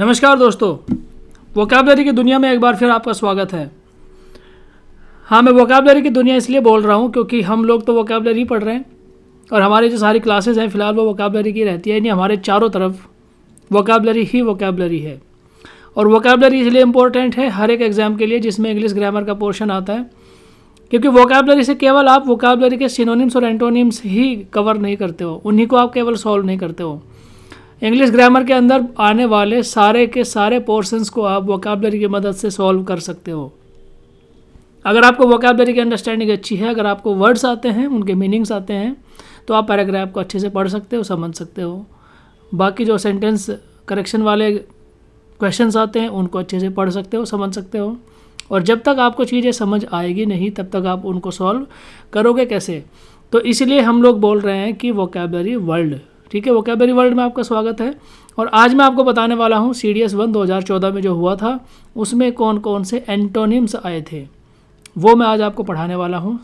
नमस्कार दोस्तों वोकैबलरी की दुनिया में एक बार फिर आपका स्वागत है हाँ मैं वोकैबलरी की दुनिया इसलिए बोल रहा हूँ क्योंकि हम लोग तो वोकेबलरी पढ़ रहे हैं और हमारी जो सारी क्लासेस हैं फ़िलहाल वो वोकैबलरी की रहती है यानी हमारे चारों तरफ वोकैबलरी ही वोकैबलरी है और वोकैबलरी इसलिए इम्पोर्टेंट है हर एक एग्ज़ाम के लिए जिसमें इंग्लिश ग्रामर का पोर्शन आता है क्योंकि वोकैबलरी से केवल आप वोकैबलरी के सिनोनिम्स और एंटोनिम्स ही कवर नहीं करते हो उन्हीं को आप केवल सॉल्व नहीं करते हो इंग्लिश ग्रामर के अंदर आने वाले सारे के सारे पोर्शंस को आप वोकेबलरी की मदद से सॉल्व कर सकते हो अगर आपको वोकेबलरी की अंडरस्टैंडिंग अच्छी है अगर आपको वर्ड्स आते हैं उनके मीनिंग्स आते हैं तो आप पैराग्राफ को अच्छे से पढ़ सकते हो समझ सकते हो बाकी जो सेंटेंस करेक्शन वाले क्वेश्चन आते हैं उनको अच्छे से पढ़ सकते हो समझ सकते हो और जब तक आपको चीज़ें समझ आएगी नहीं तब तक आप उनको सॉल्व करोगे कैसे तो इसलिए हम लोग बोल रहे हैं कि वोकेबलरी वर्ल्ड ठीक है वोकेबरी वर्ल्ड में आपका स्वागत है और आज मैं आपको बताने वाला हूँ सी डी एस वन दो हज़ार चौदह में जो हुआ था उसमें कौन कौन से एंटोनिम्स आए थे वो मैं आज आपको पढ़ाने वाला हूँ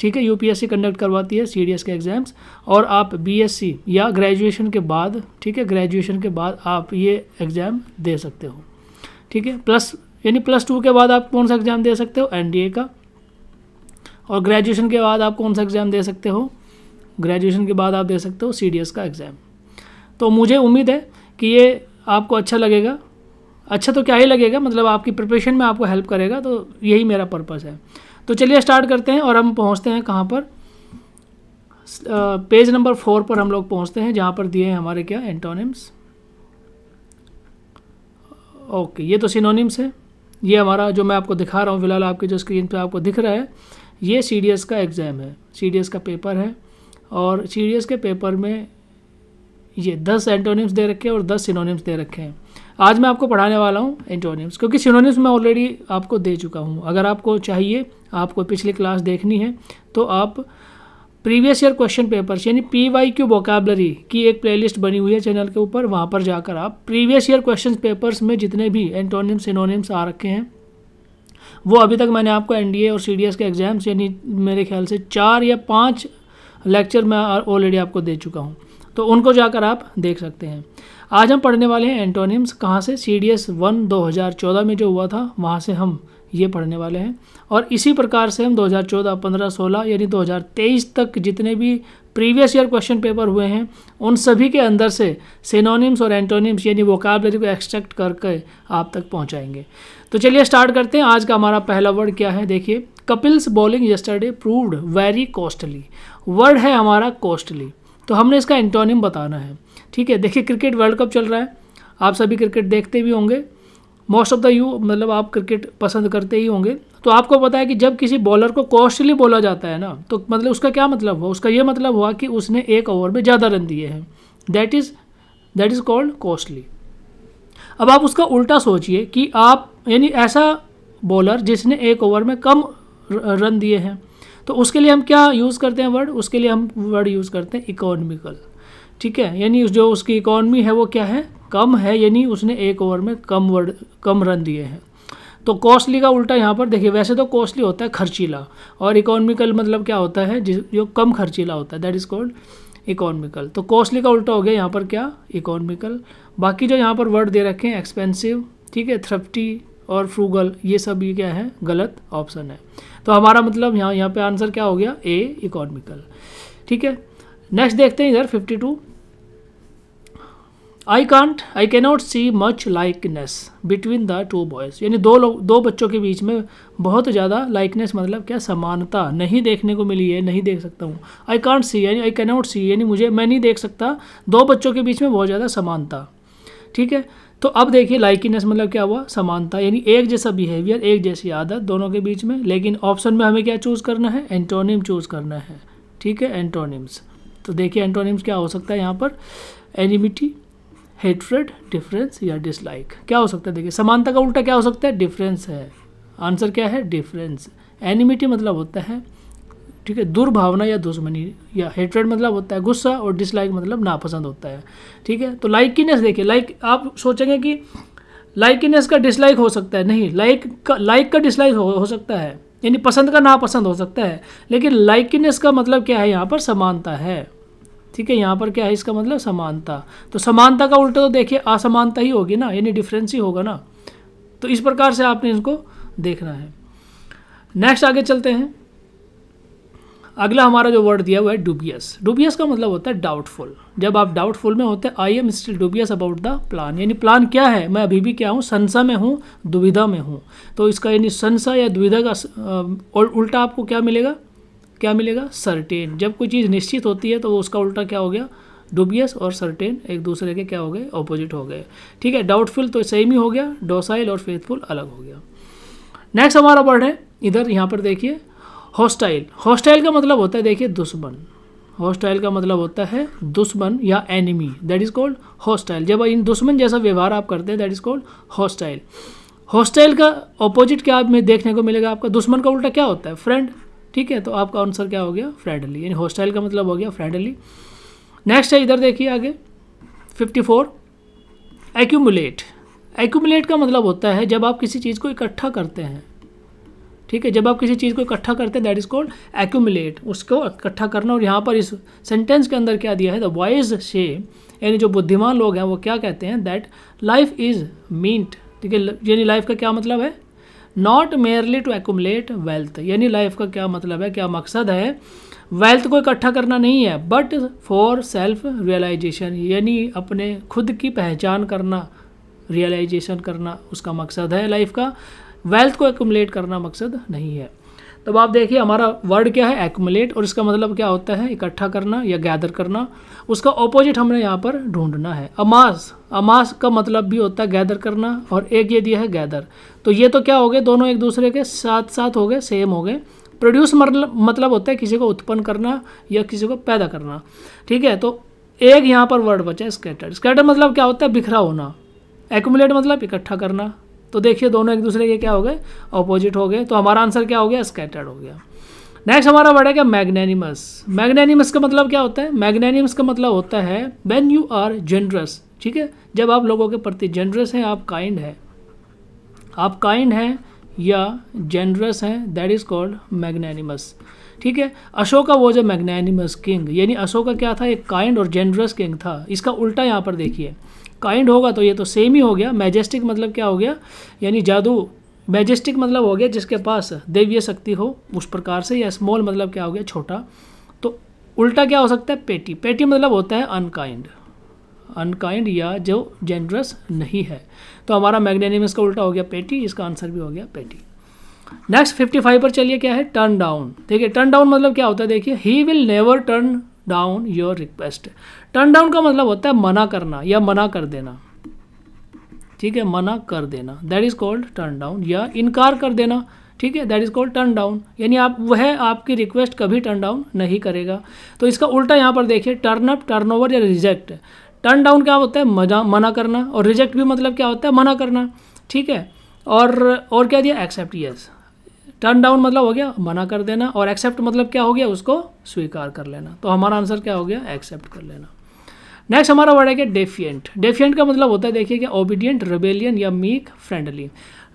ठीक है यूपीएससी कंडक्ट करवाती है सीडीएस के एग्ज़ाम्स और आप बीएससी या ग्रेजुएशन के बाद ठीक है ग्रेजुएशन के बाद आप ये एग्ज़ाम दे सकते हो ठीक है प्लस यानी प्लस टू के बाद आप कौन सा एग्ज़ाम दे सकते हो एनडीए का और ग्रेजुएशन के बाद आप कौन सा एग्ज़ाम दे सकते हो ग्रेजुएशन के बाद आप दे सकते हो सी का एग्ज़ाम तो मुझे उम्मीद है कि ये आपको अच्छा लगेगा अच्छा तो क्या ही लगेगा मतलब आपकी प्रिपरेशन में आपको हेल्प करेगा तो यही मेरा पर्पस है तो चलिए स्टार्ट करते हैं और हम पहुंचते हैं कहाँ पर पेज नंबर फोर पर हम लोग पहुंचते हैं जहाँ पर दिए हैं हमारे क्या एंटोनिम्स ओके ये तो सिनोनिम्स है ये हमारा जो मैं आपको दिखा रहा हूँ फिलहाल आपके जो स्क्रीन पर आपको दिख रहा है ये सी का एग्ज़ाम है सी का पेपर है और सीरियस के पेपर में ये दस एंटोनिम्स दे रखे हैं और दस सिनोनिम्स दे रखे हैं आज मैं आपको पढ़ाने वाला हूँ एंटोनिम्स क्योंकि सिनोनिम्स मैं ऑलरेडी आपको दे चुका हूँ अगर आपको चाहिए आपको पिछली क्लास देखनी है तो आप प्रीवियस ईयर क्वेश्चन पेपर्स यानी पी वाई क्यू वोकेबलरी की एक प्लेलिस्ट बनी हुई है चैनल के ऊपर वहाँ पर जाकर आप प्रीवियस ईयर क्वेश्चन पेपर्स में जितने भी एंटोनिम्स सिनोनिम्स आ रखे हैं वो अभी तक मैंने आपको एनडीए और सीडीएस के एग्ज़ाम्स यानी मेरे ख्याल से चार या पाँच लेक्चर मैं ऑलरेडी आपको दे चुका हूँ तो उनको जाकर आप देख सकते हैं आज हम पढ़ने वाले हैं एंटोनियम्स कहाँ से सी डी एस वन दो हज़ार चौदह में जो हुआ था वहाँ से हम ये पढ़ने वाले हैं और इसी प्रकार से हम 2014, 15, 16 यानी 2023 तक जितने भी प्रीवियस ईयर क्वेश्चन पेपर हुए हैं उन सभी के अंदर से सिनोनिम्स और एंटोनिम्स यानी वोकाबलरी को एक्सट्रैक्ट करके आप तक पहुंचाएंगे तो चलिए स्टार्ट करते हैं आज का हमारा पहला वर्ड क्या है देखिए Kapil's bowling yesterday proved very costly word है हमारा कॉस्टली तो हमने इसका एंटोनिम बताना है ठीक है देखिए क्रिकेट वर्ल्ड कप चल रहा है आप सभी क्रिकेट देखते भी होंगे मोस्ट ऑफ द यू मतलब आप क्रिकेट पसंद करते ही होंगे तो आपको पता है कि जब किसी बॉलर को कॉस्टली बोला जाता है ना तो मतलब उसका क्या मतलब हुआ उसका ये मतलब हुआ कि उसने एक ओवर में ज़्यादा रन दिए हैं that is that is called costly अब आप उसका उल्टा सोचिए कि आप यानी ऐसा बॉलर जिसने एक ओवर में कम रन दिए हैं तो उसके लिए हम क्या यूज़ करते हैं वर्ड उसके लिए हम वर्ड यूज़ करते हैं इकोनॉमिकल ठीक है यानी जो उसकी इकोनॉमी है वो क्या है कम है यानी उसने एक ओवर में कम वर्ड कम रन दिए हैं तो कॉस्टली का उल्टा यहाँ पर देखिए वैसे तो कॉस्टली होता है खर्चीला और इकोनॉमिकल मतलब क्या होता है जिस जो कम खर्चीला होता है दैट इज़ कॉल्ड इकोनॉमिकल तो कॉस्टली का उल्टा हो गया यहाँ पर क्या इकोनॉमिकल बाकी जो यहाँ पर वर्ड दे रखे हैं एक्सपेंसिव ठीक है थ्रफ्टी और फ्रूगल ये सब ये क्या है गलत ऑप्शन है तो हमारा मतलब यहाँ यहाँ पे आंसर क्या हो गया ए इकोनॉमिकल ठीक है नेक्स्ट देखते हैं इधर fifty two I can't I cannot see much likeness between the two boys यानी दो लोग दो बच्चों के बीच में बहुत ज़्यादा लाइकनेस मतलब क्या समानता नहीं देखने को मिली है नहीं देख सकता हूँ आई कांट सी यानी आई कैनॉट सी यानी मुझे मैं नहीं देख सकता दो बच्चों के बीच में बहुत ज़्यादा समानता ठीक है तो अब देखिए लाइकिनेस मतलब क्या हुआ समानता यानी एक जैसा बिहेवियर एक जैसी आदत दोनों के बीच में लेकिन ऑप्शन में हमें क्या चूज़ करना है एंटोनिम चूज़ करना है ठीक है एंटोनिम्स तो देखिए एंटोनिम्स क्या हो सकता है यहाँ पर एनिमिटी हेटरेड डिफरेंस या डिसलाइक क्या हो सकता है देखिए समानता का उल्टा क्या हो सकता है डिफरेंस है आंसर क्या है डिफरेंस एनिमिटी मतलब होता है ठीक है दुर्भावना या दुश्मनी या हेट्रेड मतलब होता है गुस्सा और डिसलाइक मतलब नापसंद होता है ठीक है तो लाइकीनेस देखिए लाइक आप सोचेंगे कि लाइकीनेस का डिसलाइक हो सकता है नहीं लाइक का लाइक का डिसलाइक हो, हो सकता है यानी पसंद का नापसंद हो सकता है लेकिन लाइकीनेस का मतलब क्या है यहाँ पर समानता है ठीक है यहाँ पर क्या है इसका मतलब समानता तो समानता का उल्टा तो देखिए असमानता ही होगी ना यानी डिफरेंस ही होगा ना तो इस प्रकार से आपने इनको देखना है नेक्स्ट आगे चलते हैं अगला हमारा जो वर्ड दिया हुआ है डुबियस डुबियस का मतलब होता है डाउटफुल जब आप डाउटफुल में होते हैं I am still dubious about the plan यानी प्लान क्या है मैं अभी भी क्या हूँ संसा में हूँ दुविधा में हूँ तो इसका यानी संसा या दुविधा का और उल्टा आपको क्या मिलेगा क्या मिलेगा सर्टेन जब कोई चीज़ निश्चित होती है तो वो उसका उल्टा क्या हो गया डुबियस और सर्टेन एक दूसरे के क्या हो गए ऑपोजिट हो गए ठीक है डाउटफुल तो सेम ही हो गया डोसाइल और फेथफुल अलग हो गया नेक्स्ट हमारा वर्ड है इधर यहाँ पर देखिए हॉस्टाइल हॉस्टाइल का मतलब होता है देखिए दुश्मन हॉस्टाइल का मतलब होता है दुश्मन या enemy that is called hostile जब इन दुश्मन जैसा व्यवहार आप करते हैं that is called hostile hostile का ऑपोजिट क्या आप में देखने को मिलेगा आपका दुश्मन का उल्टा क्या होता है फ्रेंड ठीक है तो आपका आंसर क्या हो गया फ्रेंडली यानी हॉस्टाइल का मतलब हो गया फ्रेंडली नेक्स्ट है इधर देखिए आगे फिफ्टी फोर एक्यूमुलेट एक्यूमुलेट का मतलब होता है जब आप किसी चीज़ को इकट्ठा करते हैं ठीक है जब आप किसी चीज़ को इकट्ठा करते हैं दैट इज़ कॉल्ड एक्यूमुलेट उसको इकट्ठा करना और यहाँ पर इस सेंटेंस के अंदर क्या दिया है द वाइज से यानी जो बुद्धिमान लोग हैं वो क्या कहते हैं दैट लाइफ इज़ मीन्ट ठीक है यानी लाइफ का क्या मतलब है not merely to accumulate wealth यानी लाइफ का क्या मतलब है क्या मकसद है वेल्थ को इकट्ठा करना नहीं है बट फॉर सेल्फ रियलाइजेशन यानी अपने खुद की पहचान करना रियलाइजेशन करना उसका मकसद है लाइफ का वेल्थ को एकमुलेट करना मकसद नहीं है तब आप देखिए हमारा वर्ड क्या है एकमुलेट और इसका मतलब क्या होता है इकट्ठा करना या गैदर करना उसका ऑपोजिट हमने यहाँ पर ढूंढना है अमास अमास का मतलब भी होता है गैदर करना और एक ये दिया है गैदर तो ये तो क्या हो गए दोनों एक दूसरे के साथ साथ हो गए सेम हो गए प्रोड्यूस मतलब, मतलब होता है किसी को उत्पन्न करना या किसी को पैदा करना ठीक है तो एक यहाँ पर वर्ड बचा है स्केटर स्केटर मतलब क्या होता है बिखरा होना एकुमलेट मतलब इकट्ठा करना तो देखिए दोनों एक दूसरे के क्या हो गए अपोजिट हो गए तो हमारा आंसर क्या हो गया स्कैटर्ड हो गया नेक्स्ट हमारा वर्ड है क्या मैग्नेनिमस मैग्नेनिमस का मतलब क्या होता है मैग्नेनिमस का मतलब होता है वेन यू आर जेनरस ठीक है जब आप लोगों के प्रति जेनरस हैं आप काइंड हैं आप काइंड हैं या जेनरस हैं दैट इज़ कॉल्ड मैग्नेनिमस ठीक है अशोका वो जो मैग्नेनिमस किंग यानी अशोका क्या था एक काइंड और जेनरस किंग था इसका उल्टा यहाँ पर देखिए काइंड होगा तो ये तो सेम ही हो गया मैजेस्टिक मतलब क्या हो गया यानी जादू मैजेस्टिक मतलब हो गया जिसके पास देवीय शक्ति हो उस प्रकार से या स्मॉल मतलब क्या हो गया छोटा तो उल्टा क्या हो सकता है पेटी पेटी मतलब होता है अनकाइंड अनकाइंड या जो जेनरस नहीं है तो हमारा मैग्नेनिमस का उल्टा हो गया पेटी इसका आंसर भी हो गया पेटी नेक्स्ट फिफ्टी फाइव पर चलिए क्या है टर्न डाउन देखिए टर्न डाउन मतलब क्या होता है देखिए he will never turn down your request turn down का मतलब होता है मना करना या मना कर देना ठीक है मना कर देना that is called turn down या इनकार कर देना ठीक है that is called turn down यानी आप वह आपकी रिक्वेस्ट कभी टर्न डाउन नहीं करेगा तो इसका उल्टा यहाँ पर देखिए टर्न अप टर्न ओवर या रिजेक्ट टर्न डाउन क्या होता है मजा मना करना और रिजेक्ट भी मतलब क्या होता है मना करना ठीक है और और क्या दिया एक्सेप्ट यस टर्न डाउन मतलब हो गया मना कर देना और एक्सेप्ट मतलब क्या हो गया उसको स्वीकार कर लेना तो हमारा आंसर क्या हो गया एक्सेप्ट कर लेना नेक्स्ट हमारा वर्ड है क्या डेफियंट डेफियंट का मतलब होता है देखिए क्या ओबीडियंट रेबेलियन या मीक फ्रेंडली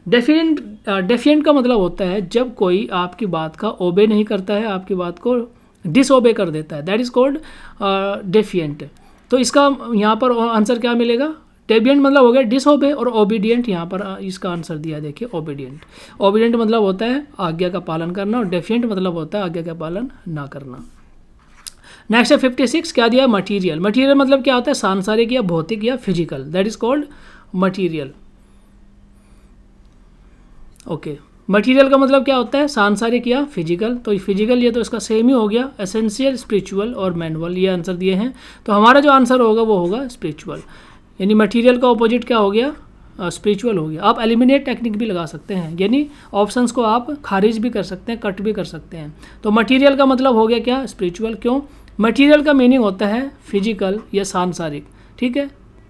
डेफियंट डेफियंट का मतलब होता है जब कोई आपकी बात का ओबे नहीं करता है आपकी बात को डिसओबे कर देता है दैट इज़ कॉल्ड डेफियंट तो इसका यहाँ पर आंसर क्या मिलेगा टेबियंट मतलब हो गया डिसोबे और ओबीडियंट यहाँ पर इसका आंसर दिया देखिए ओबीडियंट ओबीडियंट मतलब होता है आज्ञा का पालन करना और डेफियंट मतलब होता है आज्ञा का पालन ना करना नेक्स्ट है फिफ्टी सिक्स क्या दिया मटीरियल मटीरियल मतलब क्या होता है सांसारिक या भौतिक या physical that is called material okay material का मतलब क्या होता है सांसारिक या फिजिकल तो फिजिकल ये तो इसका सेम ही हो गया एसेंशियल स्पिरिचुअल और मैनुअल ये आंसर दिए हैं तो हमारा जो आंसर होगा वो होगा स्पिरिचुअल यानी मटेरियल का ऑपोजिट क्या हो गया स्पिरिचुअल हो गया आप एलिमिनेट टेक्निक भी लगा सकते हैं यानी ऑप्शंस को आप खारिज भी कर सकते हैं कट भी कर सकते हैं तो मटेरियल का मतलब हो गया क्या स्पिरिचुअल क्यों मटेरियल का मीनिंग होता है फिजिकल या सांसारिक ठीक है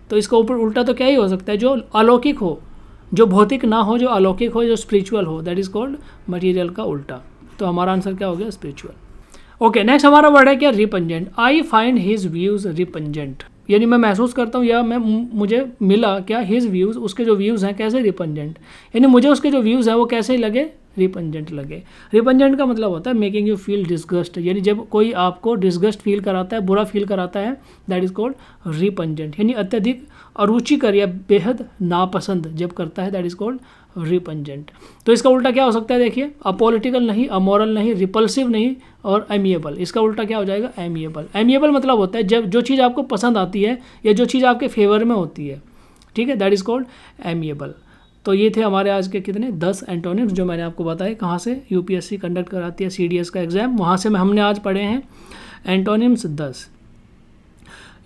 तो इसका ऊपर उल्टा तो क्या ही हो सकता है जो अलौकिक हो जो भौतिक ना हो जो अलौकिक हो जो स्पिरिचुअल हो दैट इज़ कॉल्ड मटीरियल का उल्टा तो हमारा आंसर क्या हो गया स्पिरिचुअल ओके नेक्स्ट हमारा वर्ड है क्या repugnant I find his views repugnant यानी मैं महसूस करता हूँ या मैं मुझे मिला क्या हिज व्यूज़ उसके जो व्यूज़ हैं कैसे रिपेंडेंट यानी मुझे उसके जो व्यूज़ हैं वो कैसे लगे रिपंजेंट लगे रिपंजेंट का मतलब होता है मेकिंग यू फील डिस्गस्ट यानी जब कोई आपको डिस्गस्ट फील कराता है बुरा फील कराता है दैट इज़ कॉल्ड रिपंजेंट यानी अत्यधिक अरुचिकर या बेहद नापसंद जब करता है दैट इज़ कॉल्ड रिपंजेंट तो इसका उल्टा क्या हो सकता है देखिए अपॉलिटिकल नहीं अमोरल नहीं रिपल्सिव नहीं और एमिएबल इसका उल्टा क्या हो जाएगा एमिएबल एमिएबल मतलब होता है जब जो चीज़ आपको पसंद आती है या जो चीज़ आपके फेवर में होती है ठीक है दैट इज़ कॉल्ड एमिएबल तो ये थे हमारे आज के कितने दस एंटोनिक्स जो मैंने आपको बताए कहाँ से यूपीएससी कंडक्ट कराती है सीडीएस का एग्ज़ाम वहाँ से हमने आज पढ़े हैं एंटोनिम्स दस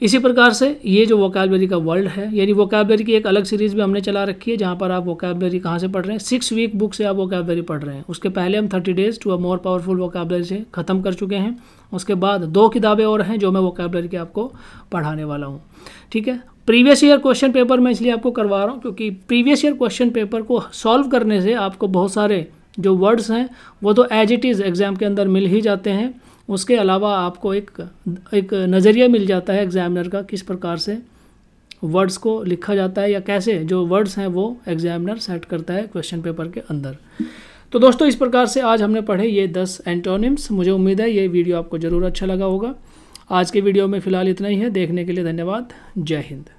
इसी प्रकार से ये जो वोकेबलरी का वर्ल्ड है यानी वोकेबलरी की एक अलग सीरीज़ भी हमने चला रखी है जहाँ पर आप वोकेबलरी कहाँ से पढ़ रहे हैं सिक्स वीक बुक से आप वोकेबलरी पढ़ रहे हैं उसके पहले हम thirty days to a more powerful vocabulary से ख़त्म कर चुके हैं उसके बाद दो किताबें और हैं जो मैं वोकेबलरी की आपको पढ़ाने वाला हूँ ठीक है प्रीवियस ईयर क्वेश्चन पेपर मैं इसलिए आपको करवा रहा हूँ क्योंकि प्रीवियस ईयर क्वेश्चन पेपर को सॉल्व करने से आपको बहुत सारे जो वर्ड्स हैं वो तो एज इट इज़ एग्ज़ाम के अंदर मिल ही जाते हैं उसके अलावा आपको एक एक नज़रिया मिल जाता है एग्ज़ामिनर का किस प्रकार से वर्ड्स को लिखा जाता है या कैसे जो वर्ड्स हैं वो एग्ज़ामिनर सेट करता है क्वेश्चन पेपर के अंदर तो दोस्तों इस प्रकार से आज हमने पढ़े ये दस एंटोनिम्स मुझे उम्मीद है ये वीडियो आपको ज़रूर अच्छा लगा होगा आज के वीडियो में फ़िलहाल इतना ही है देखने के लिए धन्यवाद जय हिंद